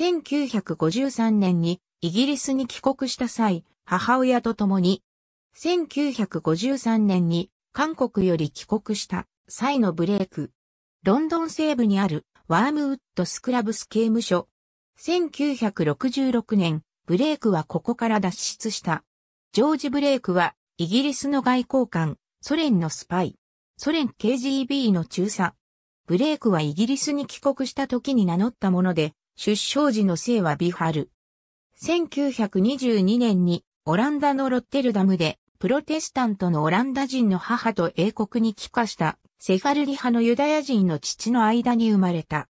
1953年にイギリスに帰国した際、母親と共に、1953年に韓国より帰国した際のブレイク。ロンドン西部にあるワームウッドスクラブス刑務所。1966年、ブレイクはここから脱出した。ジョージ・ブレイクはイギリスの外交官、ソ連のスパイ、ソ連 KGB の中佐。ブレイクはイギリスに帰国した時に名乗ったもので、出生時の姓はビハル。1922年にオランダのロッテルダムでプロテスタントのオランダ人の母と英国に帰化したセファルリ派のユダヤ人の父の間に生まれた。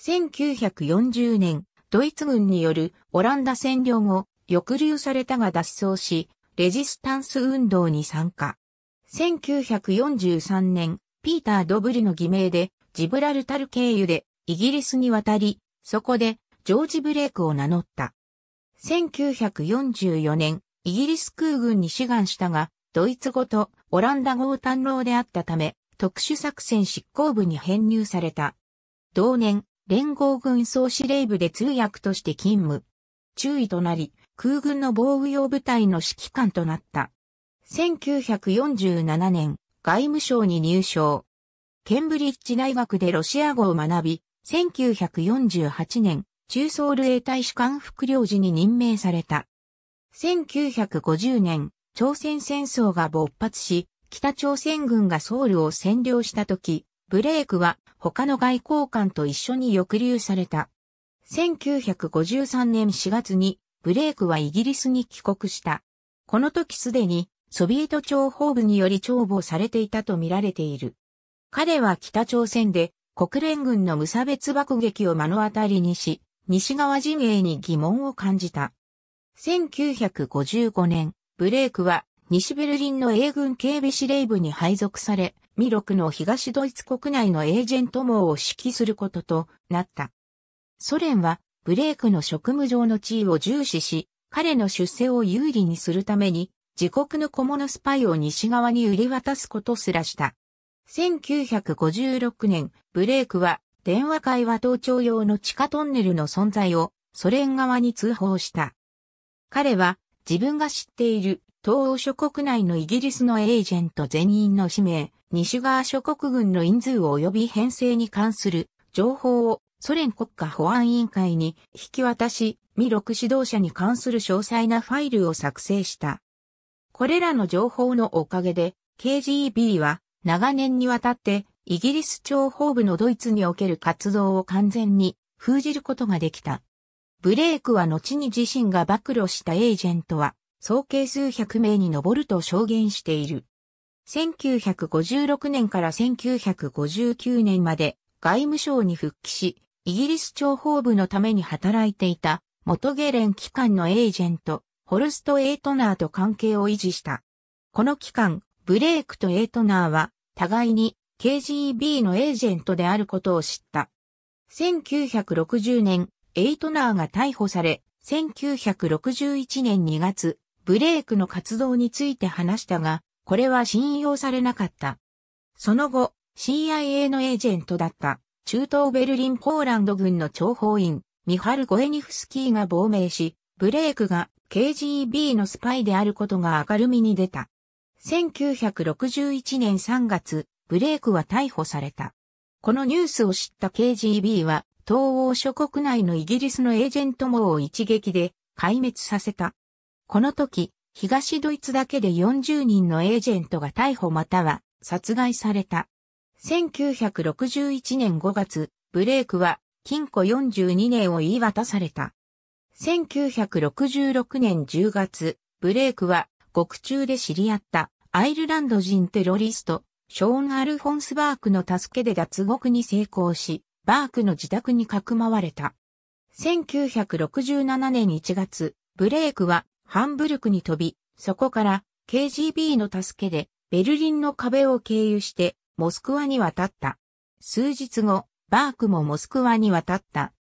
1940年、ドイツ軍によるオランダ占領後、抑留されたが脱走し、レジスタンス運動に参加。1943年、ピーター・ドブリの偽名で、ジブラルタル経由でイギリスに渡り、そこで、ジョージ・ブレイクを名乗った。1944年、イギリス空軍に志願したが、ドイツ語とオランダ語を堪能であったため、特殊作戦執行部に編入された。同年、連合軍総司令部で通訳として勤務。注意となり、空軍の防御用部隊の指揮官となった。1947年、外務省に入省。ケンブリッジ大学でロシア語を学び、1948年、中ソウル英大使館副領事に任命された。1950年、朝鮮戦争が勃発し、北朝鮮軍がソウルを占領した時、ブレイクは他の外交官と一緒に抑留された。1953年4月にブレイクはイギリスに帰国した。この時すでにソビエト諜報部により重宝されていたと見られている。彼は北朝鮮で国連軍の無差別爆撃を目の当たりにし、西側陣営に疑問を感じた。1955年、ブレイクは西ベルリンの英軍警備司令部に配属され、ミロクの東ドイツ国内のエージェント網を指揮することとなった。ソ連はブレイクの職務上の地位を重視し、彼の出世を有利にするために、自国の小物スパイを西側に売り渡すことすらした。1956年、ブレイクは電話会話盗聴用の地下トンネルの存在をソ連側に通報した。彼は自分が知っている東欧諸国内のイギリスのエージェント全員の氏名、西側諸国軍の人数及び編成に関する情報をソ連国家保安委員会に引き渡し、未録指導者に関する詳細なファイルを作成した。これらの情報のおかげで、KGB は長年にわたってイギリス諜報部のドイツにおける活動を完全に封じることができた。ブレイクは後に自身が暴露したエージェントは総計数百名に上ると証言している。1956年から1959年まで外務省に復帰し、イギリス諜報部のために働いていた元ゲレン機関のエージェント、ホルスト・エイトナーと関係を維持した。この期間、ブレイクとエイトナーは互いに KGB のエージェントであることを知った。1960年、エイトナーが逮捕され、1961年2月、ブレイクの活動について話したが、これは信用されなかった。その後、CIA のエージェントだった中東ベルリンポーランド軍の諜報員、ミハル・ゴエニフスキーが亡命し、ブレイクが KGB のスパイであることが明るみに出た。1961年3月、ブレイクは逮捕された。このニュースを知った KGB は、東欧諸国内のイギリスのエージェント網を一撃で壊滅させた。この時、東ドイツだけで40人のエージェントが逮捕または殺害された。1961年5月、ブレイクは禁錮42年を言い渡された。1966年10月、ブレイクは獄中で知り合ったアイルランド人テロリスト、ショーン・アルフォンス・バークの助けで脱獄に成功し、バークの自宅にかくまわれた。1967年1月、ブレイクはハンブルクに飛び、そこから KGB の助けでベルリンの壁を経由してモスクワに渡った。数日後、バークもモスクワに渡った。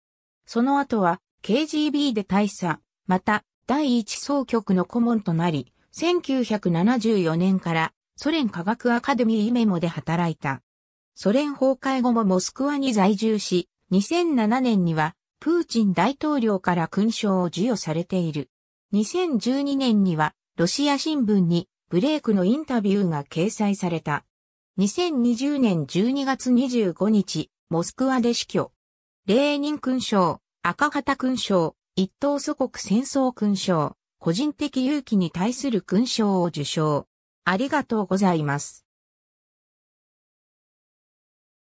その後は KGB で大佐、また第一総局の顧問となり、1974年からソ連科学アカデミーイメモで働いた。ソ連崩壊後もモスクワに在住し、2007年にはプーチン大統領から勲章を授与されている。2012年にはロシア新聞にブレイクのインタビューが掲載された。2020年12月25日、モスクワで死去。レーニン勲章、赤旗勲章、一等祖国戦争勲章、個人的勇気に対する勲章を受章。ありがとうございます。